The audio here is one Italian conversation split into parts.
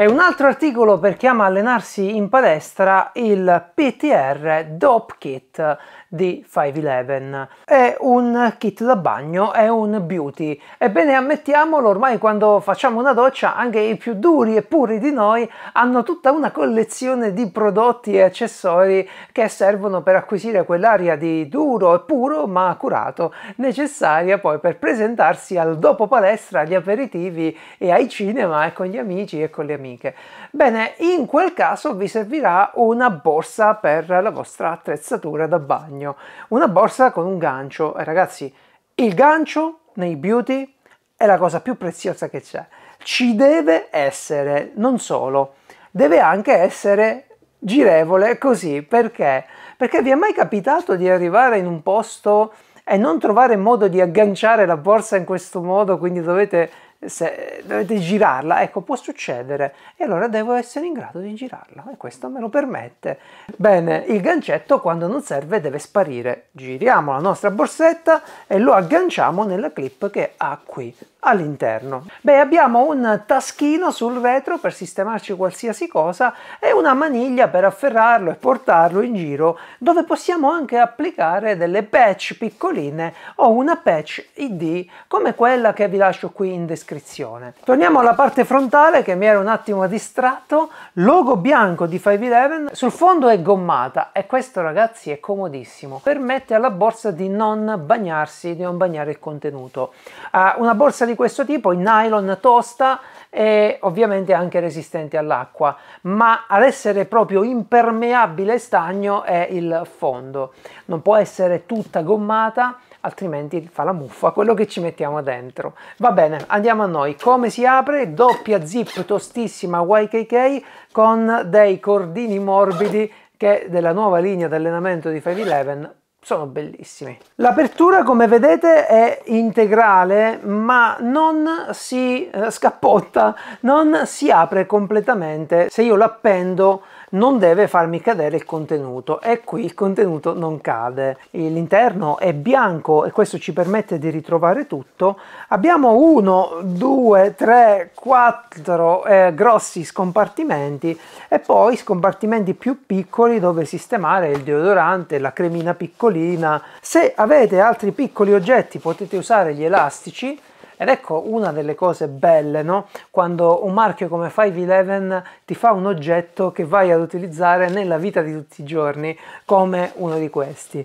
E un altro articolo per chi ama allenarsi in palestra, il PTR Dope Kit di 511. È un kit da bagno, è un beauty. Ebbene ammettiamolo, ormai quando facciamo una doccia anche i più duri e puri di noi hanno tutta una collezione di prodotti e accessori che servono per acquisire quell'aria di duro e puro ma curato, necessaria poi per presentarsi al dopo palestra, agli aperitivi e ai cinema e con gli amici e con le amiche amiche. Bene, in quel caso vi servirà una borsa per la vostra attrezzatura da bagno, una borsa con un gancio. eh, ragazzi, il gancio nei beauty è la cosa più preziosa che c'è. Ci deve essere, non solo, deve anche essere girevole così, perché? Perché vi è mai capitato di arrivare in un posto e non trovare modo di agganciare la borsa in questo modo, quindi dovete se dovete girarla, ecco può succedere e allora devo essere in grado di girarla e questo me lo permette. Bene, il gancetto quando non serve deve sparire. Giriamo la nostra borsetta e lo agganciamo nella clip che ha qui all'interno. Beh, abbiamo un taschino sul vetro per sistemarci qualsiasi cosa e una maniglia per afferrarlo e portarlo in giro dove possiamo anche applicare delle patch piccoline o una patch ID come quella che vi lascio qui in descrizione. Torniamo alla parte frontale che mi era un attimo distratto, logo bianco di 511, sul fondo è gommata e questo ragazzi è comodissimo, permette alla borsa di non bagnarsi, di non bagnare il contenuto. Uh, una borsa di di questo tipo in nylon tosta e ovviamente anche resistente all'acqua, ma ad essere proprio impermeabile stagno è il fondo. Non può essere tutta gommata, altrimenti fa la muffa quello che ci mettiamo dentro. Va bene, andiamo a noi. Come si apre? Doppia zip tostissima YKK con dei cordini morbidi che della nuova linea di allenamento di 511 sono bellissimi. L'apertura come vedete è integrale ma non si eh, scappotta, non si apre completamente. Se io l'appendo non deve farmi cadere il contenuto e qui il contenuto non cade. L'interno è bianco e questo ci permette di ritrovare tutto. Abbiamo uno, due, tre, quattro eh, grossi scompartimenti e poi scompartimenti più piccoli dove sistemare il deodorante, la cremina piccolina. Se avete altri piccoli oggetti potete usare gli elastici ed ecco una delle cose belle, no? Quando un marchio come 511 ti fa un oggetto che vai ad utilizzare nella vita di tutti i giorni come uno di questi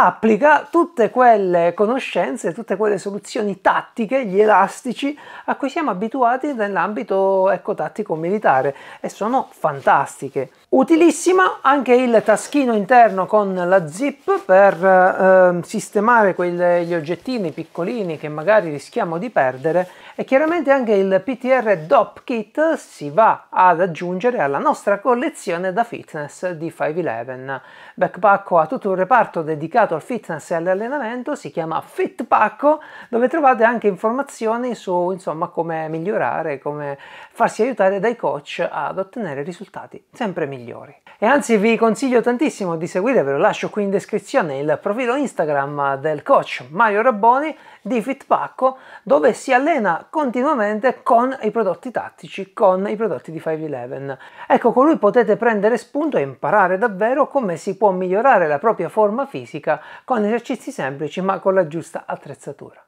applica tutte quelle conoscenze, tutte quelle soluzioni tattiche, gli elastici a cui siamo abituati nell'ambito ecco, tattico militare e sono fantastiche. Utilissima anche il taschino interno con la zip per eh, sistemare quegli oggettini piccolini che magari rischiamo di perdere e chiaramente anche il PTR DOP Kit si va ad aggiungere alla nostra collezione da fitness di 511. Backpack ha tutto un reparto dedicato dedicato al fitness e all'allenamento, si chiama Fit Fitpacco, dove trovate anche informazioni su insomma, come migliorare, come farsi aiutare dai coach ad ottenere risultati sempre migliori. E anzi vi consiglio tantissimo di seguire, ve lo lascio qui in descrizione, il profilo Instagram del coach Mario Rabboni di Fit Fitpacco, dove si allena continuamente con i prodotti tattici, con i prodotti di 511. Ecco, con lui potete prendere spunto e imparare davvero come si può migliorare la propria forma fisica fisica con esercizi semplici ma con la giusta attrezzatura.